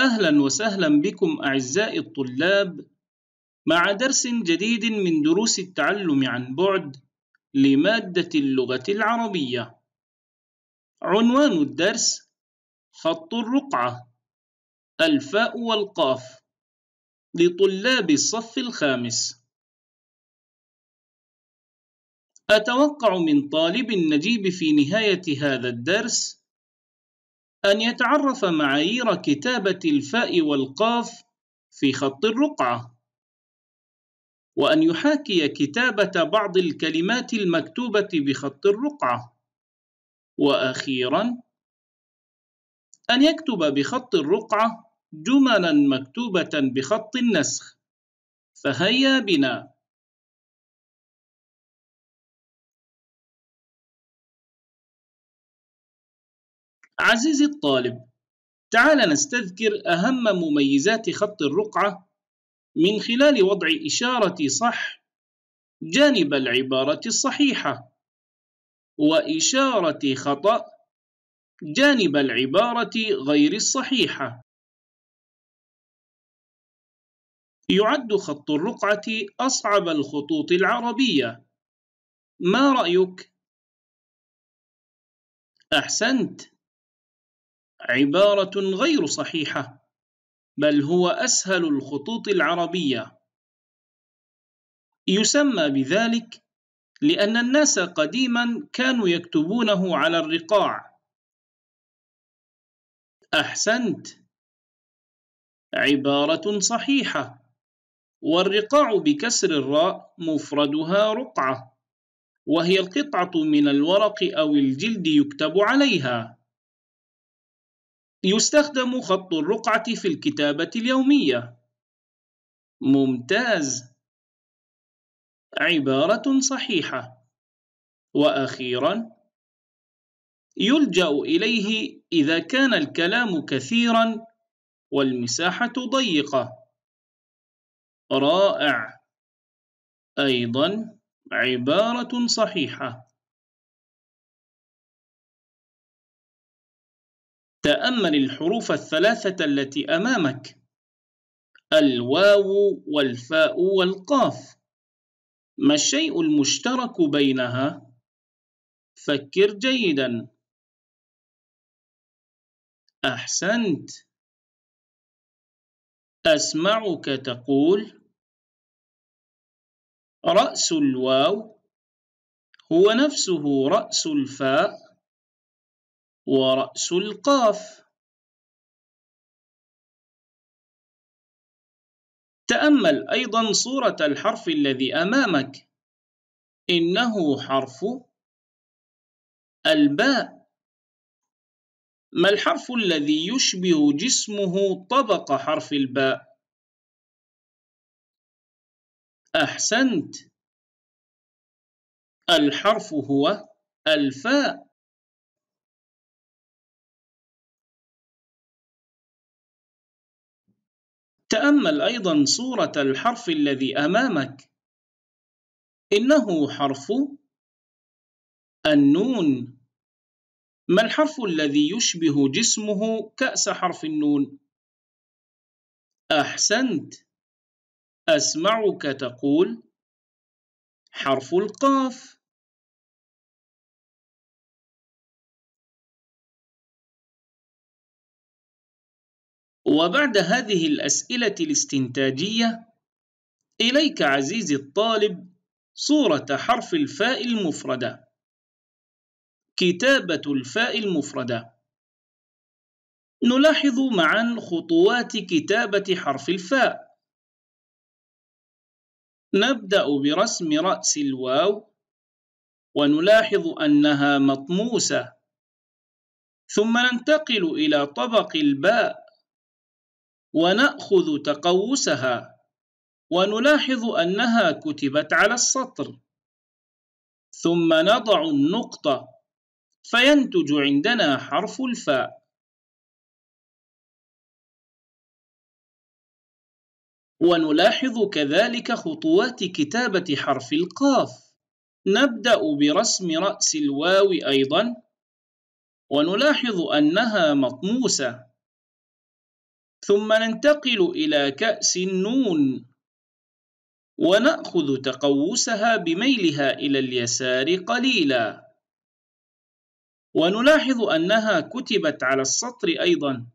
أهلا وسهلا بكم أعزائي الطلاب مع درس جديد من دروس التعلم عن بعد لمادة اللغة العربية عنوان الدرس خط الرقعة الفاء والقاف لطلاب الصف الخامس أتوقع من طالب النجيب في نهاية هذا الدرس أن يتعرف معايير كتابة الفاء والقاف في خط الرقعة وأن يحاكي كتابة بعض الكلمات المكتوبة بخط الرقعة وأخيرا أن يكتب بخط الرقعة جملا مكتوبة بخط النسخ فهيا بنا عزيزي الطالب تعال نستذكر أهم مميزات خط الرقعة من خلال وضع إشارة صح جانب العبارة الصحيحة وإشارة خطأ جانب العبارة غير الصحيحة يعد خط الرقعة أصعب الخطوط العربية ما رأيك؟ أحسنت عبارة غير صحيحة بل هو أسهل الخطوط العربية يسمى بذلك لأن الناس قديما كانوا يكتبونه على الرقاع أحسنت عبارة صحيحة والرقاع بكسر الراء مفردها رقعة وهي القطعة من الورق أو الجلد يكتب عليها يستخدم خط الرقعة في الكتابة اليومية ممتاز عبارة صحيحة وأخيرا يلجأ إليه إذا كان الكلام كثيرا والمساحة ضيقة رائع أيضا عبارة صحيحة تأمل الحروف الثلاثة التي أمامك الواو والفاء والقاف ما الشيء المشترك بينها؟ فكر جيدا أحسنت أسمعك تقول رأس الواو هو نفسه رأس الفاء ورأس القاف تأمل أيضا صورة الحرف الذي أمامك إنه حرف الباء ما الحرف الذي يشبه جسمه طبق حرف الباء أحسنت الحرف هو الفاء تأمل أيضا صورة الحرف الذي أمامك إنه حرف النون ما الحرف الذي يشبه جسمه كأس حرف النون؟ أحسنت أسمعك تقول حرف القاف وبعد هذه الأسئلة الاستنتاجية إليك عزيزي الطالب صورة حرف الفاء المفردة كتابة الفاء المفردة نلاحظ معا خطوات كتابة حرف الفاء نبدأ برسم رأس الواو ونلاحظ أنها مطموسة ثم ننتقل إلى طبق الباء ونأخذ تقوسها ونلاحظ أنها كتبت على السطر ثم نضع النقطة فينتج عندنا حرف الفاء ونلاحظ كذلك خطوات كتابة حرف القاف نبدأ برسم رأس الواو أيضا ونلاحظ أنها مطموسة ثم ننتقل إلى كأس النون ونأخذ تقوسها بميلها إلى اليسار قليلا ونلاحظ أنها كتبت على السطر أيضا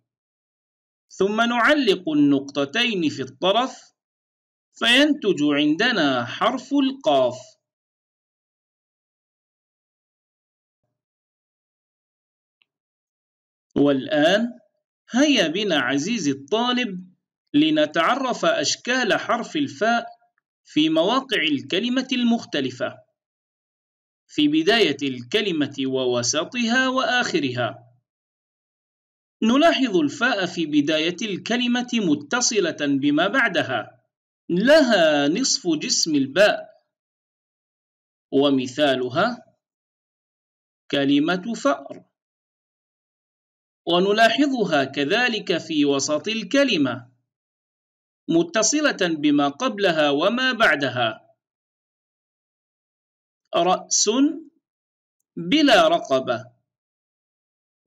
ثم نعلق النقطتين في الطرف فينتج عندنا حرف القاف والآن هيا بنا عزيزي الطالب لنتعرف أشكال حرف الفاء في مواقع الكلمة المختلفة في بداية الكلمة ووسطها وآخرها نلاحظ الفاء في بداية الكلمة متصلة بما بعدها لها نصف جسم الباء ومثالها كلمة فأر ونلاحظها كذلك في وسط الكلمة متصلة بما قبلها وما بعدها رأس بلا رقبة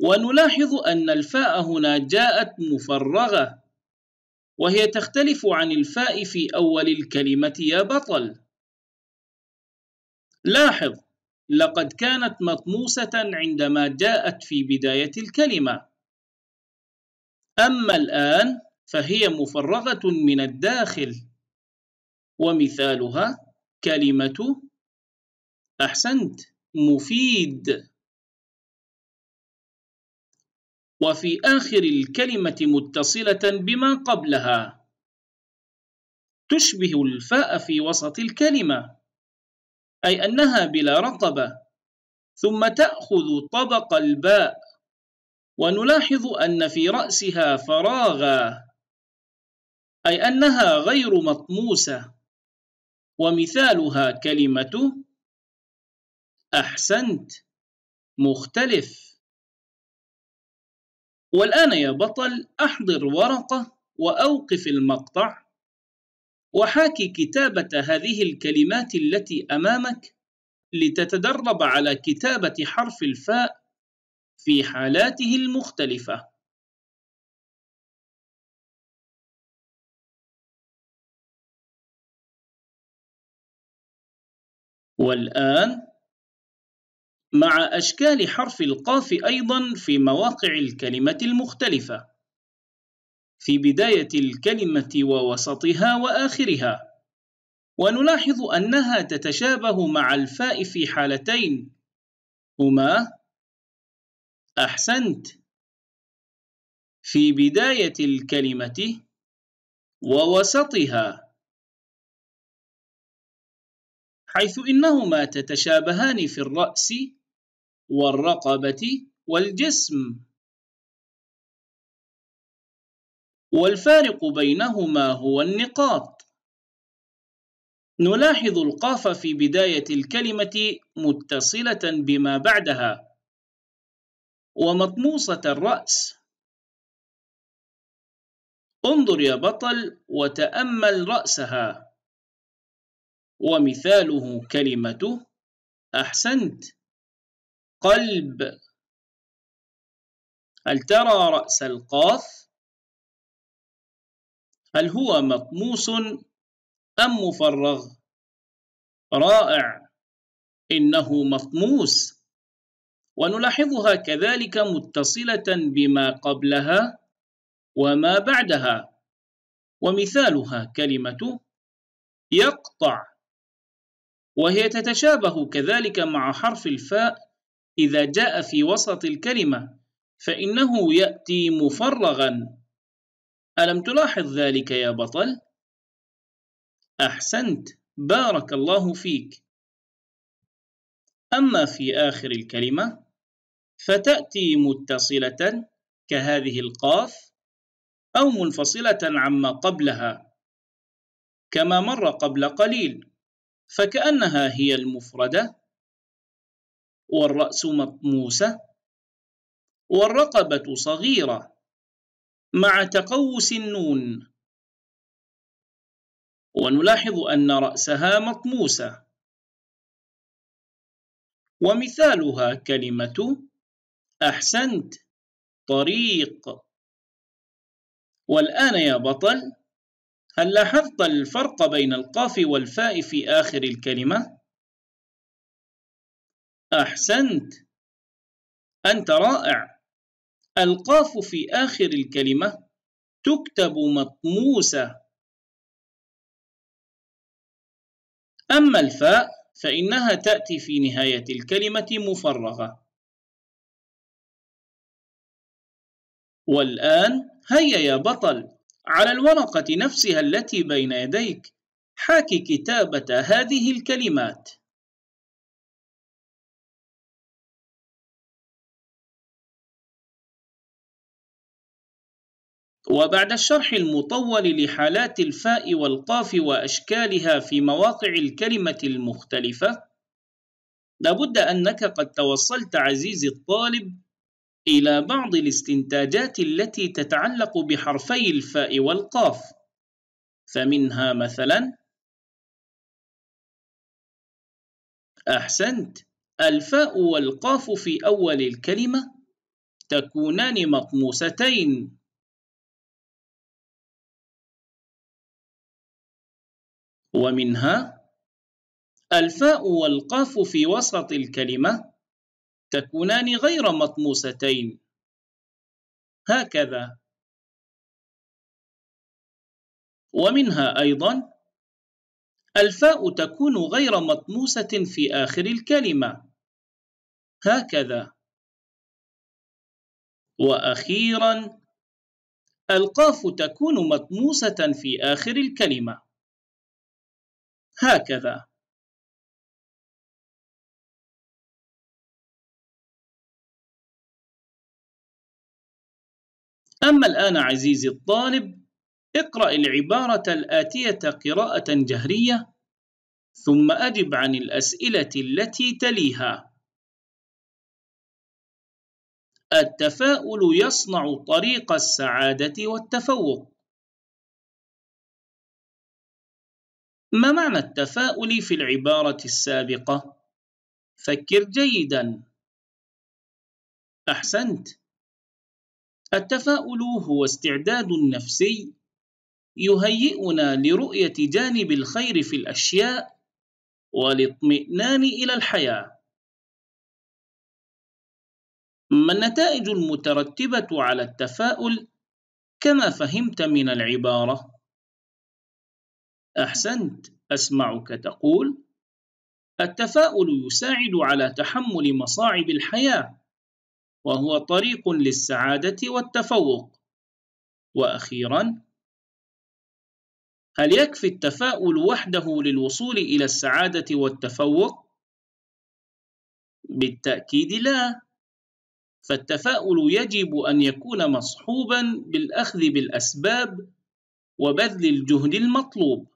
ونلاحظ أن الفاء هنا جاءت مفرغة وهي تختلف عن الفاء في أول الكلمة يا بطل لاحظ لقد كانت مطموسة عندما جاءت في بداية الكلمة أما الآن فهي مفرغة من الداخل ومثالها كلمة أحسنت مفيد وفي آخر الكلمة متصلة بما قبلها تشبه الفاء في وسط الكلمة أي أنها بلا رقبة ثم تأخذ طبق الباء ونلاحظ أن في رأسها فراغا أي أنها غير مطموسة ومثالها كلمة أحسنت مختلف والآن يا بطل أحضر ورقة وأوقف المقطع وحاكي كتابة هذه الكلمات التي أمامك لتتدرب على كتابة حرف الفاء في حالاته المختلفة والآن مع أشكال حرف القاف أيضا في مواقع الكلمة المختلفة في بداية الكلمة ووسطها وآخرها ونلاحظ أنها تتشابه مع الفاء في حالتين هما أحسنت في بداية الكلمة ووسطها حيث إنهما تتشابهان في الرأس والرقبة والجسم والفارق بينهما هو النقاط نلاحظ القاف في بداية الكلمة متصلة بما بعدها ومطموسة الرأس انظر يا بطل وتأمل رأسها ومثاله كلمته أحسنت قلب هل ترى رأس القاف؟ هل هو مطموس أم مفرغ؟ رائع إنه مطموس ونلاحظها كذلك متصلة بما قبلها وما بعدها ومثالها كلمة يقطع وهي تتشابه كذلك مع حرف الفاء إذا جاء في وسط الكلمة فإنه يأتي مفرغا ألم تلاحظ ذلك يا بطل؟ أحسنت بارك الله فيك أما في آخر الكلمة فتأتي متصلة كهذه القاف أو منفصلة عما قبلها كما مر قبل قليل فكأنها هي المفردة والرأس مطموسة والرقبة صغيرة مع تقوس النون ونلاحظ أن رأسها مطموسة ومثالها كلمة أحسنت طريق والآن يا بطل هل لاحظت الفرق بين القاف والفاء في آخر الكلمة؟ أحسنت أنت رائع القاف في آخر الكلمة تكتب مطموسة أما الفاء فإنها تأتي في نهاية الكلمة مفرغة والآن هيا يا بطل على الورقة نفسها التي بين يديك حاكي كتابة هذه الكلمات وبعد الشرح المطول لحالات الفاء والقاف وأشكالها في مواقع الكلمة المختلفة لابد أنك قد توصلت عزيزي الطالب إلى بعض الاستنتاجات التي تتعلق بحرفي الفاء والقاف فمنها مثلا أحسنت الفاء والقاف في أول الكلمة تكونان مطموستين ومنها الفاء والقاف في وسط الكلمة تكونان غير مطموستين هكذا ومنها أيضا الفاء تكون غير مطموسة في آخر الكلمة هكذا وأخيرا القاف تكون مطموسة في آخر الكلمة هكذا أما الآن عزيزي الطالب اقرأ العبارة الآتية قراءة جهرية ثم أجب عن الأسئلة التي تليها التفاؤل يصنع طريق السعادة والتفوق ما معنى التفاؤل في العبارة السابقة؟ فكر جيداً أحسنت التفاؤل هو استعداد نفسي يهيئنا لرؤية جانب الخير في الأشياء والاطمئنان إلى الحياة. ما النتائج المترتبة على التفاؤل كما فهمت من العبارة؟ أحسنت، أسمعك تقول: التفاؤل يساعد على تحمل مصاعب الحياة وهو طريق للسعادة والتفوق وأخيرا هل يكفي التفاؤل وحده للوصول إلى السعادة والتفوق؟ بالتأكيد لا فالتفاؤل يجب أن يكون مصحوبا بالأخذ بالأسباب وبذل الجهد المطلوب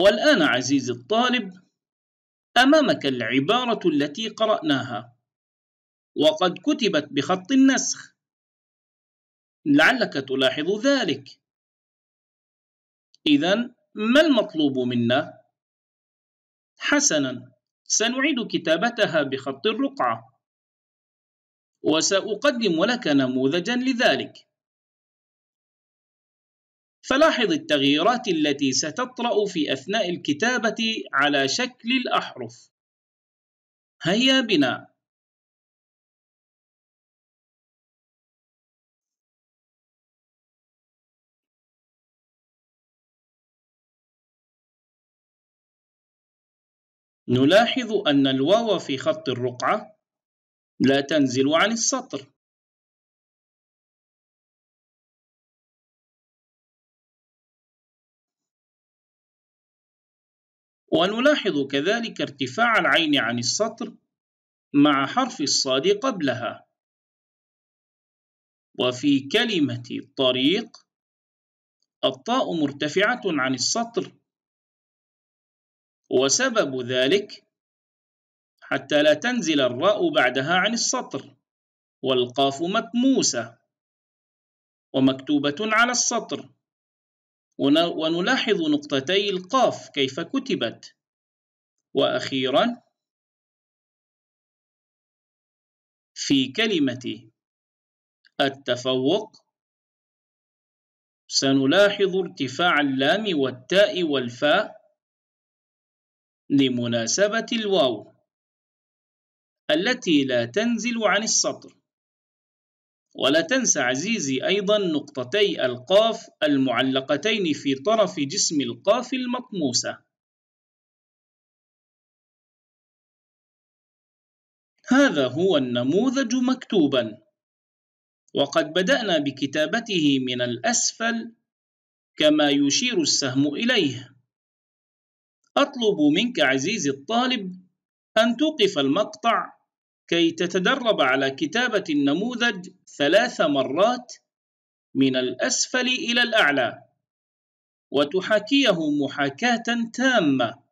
والآن عزيزي الطالب أمامك العبارة التي قرأناها وقد كتبت بخط النسخ لعلك تلاحظ ذلك إذا ما المطلوب منا؟ حسنا سنعيد كتابتها بخط الرقعة وسأقدم لك نموذجا لذلك فلاحظ التغييرات التي ستطرأ في أثناء الكتابة على شكل الأحرف هيا بنا نلاحظ أن الواو في خط الرقعة لا تنزل عن السطر ونلاحظ كذلك ارتفاع العين عن السطر مع حرف الصاد قبلها وفي كلمة طريق الطاء مرتفعة عن السطر وسبب ذلك حتى لا تنزل الراء بعدها عن السطر والقاف مكموسة ومكتوبة على السطر ونلاحظ نقطتي القاف كيف كتبت وأخيرا في كلمة التفوق سنلاحظ ارتفاع اللام والتاء والفاء لمناسبة الواو التي لا تنزل عن السطر ولا تنسى عزيزي أيضا نقطتي القاف المعلقتين في طرف جسم القاف المطموسة هذا هو النموذج مكتوبا وقد بدأنا بكتابته من الأسفل كما يشير السهم إليه أطلب منك عزيزي الطالب أن توقف المقطع كي تتدرب على كتابة النموذج ثلاث مرات من الأسفل إلى الأعلى وتحاكيه محاكاة تامة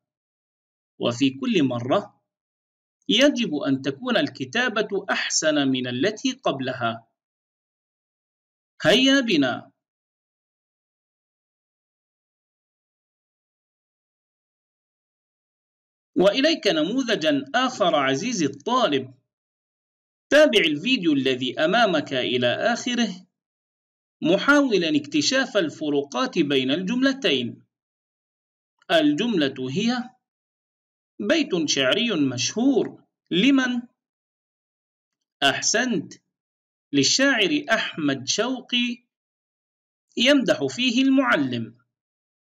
وفي كل مرة يجب أن تكون الكتابة أحسن من التي قبلها هيا بنا وإليك نموذجا آخر عزيزي الطالب تابع الفيديو الذي أمامك إلى آخره محاولا اكتشاف الفروقات بين الجملتين الجملة هي بيت شعري مشهور لمن؟ أحسنت للشاعر أحمد شوقي يمدح فيه المعلم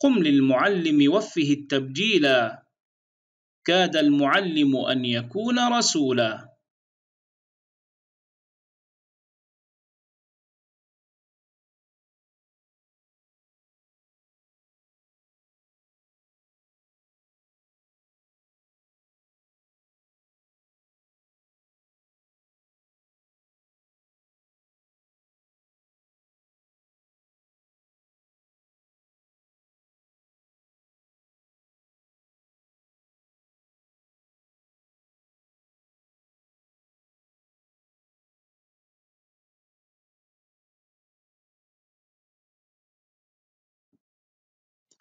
قم للمعلم وفه التبجيلا كاد المعلم أن يكون رسولا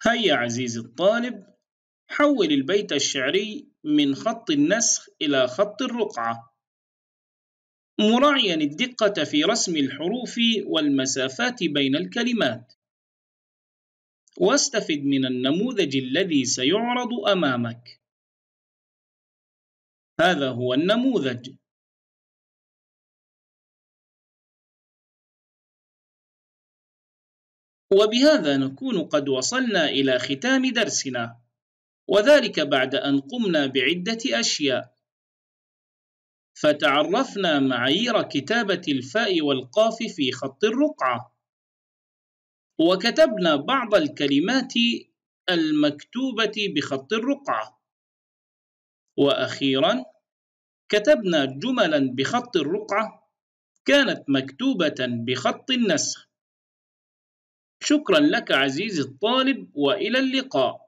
هيا عزيزي الطالب حول البيت الشعري من خط النسخ إلى خط الرقعة مراعيا الدقة في رسم الحروف والمسافات بين الكلمات واستفد من النموذج الذي سيعرض أمامك هذا هو النموذج وبهذا نكون قد وصلنا إلى ختام درسنا وذلك بعد أن قمنا بعدة أشياء فتعرفنا معايير كتابة الفاء والقاف في خط الرقعة وكتبنا بعض الكلمات المكتوبة بخط الرقعة وأخيرا كتبنا جملا بخط الرقعة كانت مكتوبة بخط النسخ شكرا لك عزيزي الطالب والى اللقاء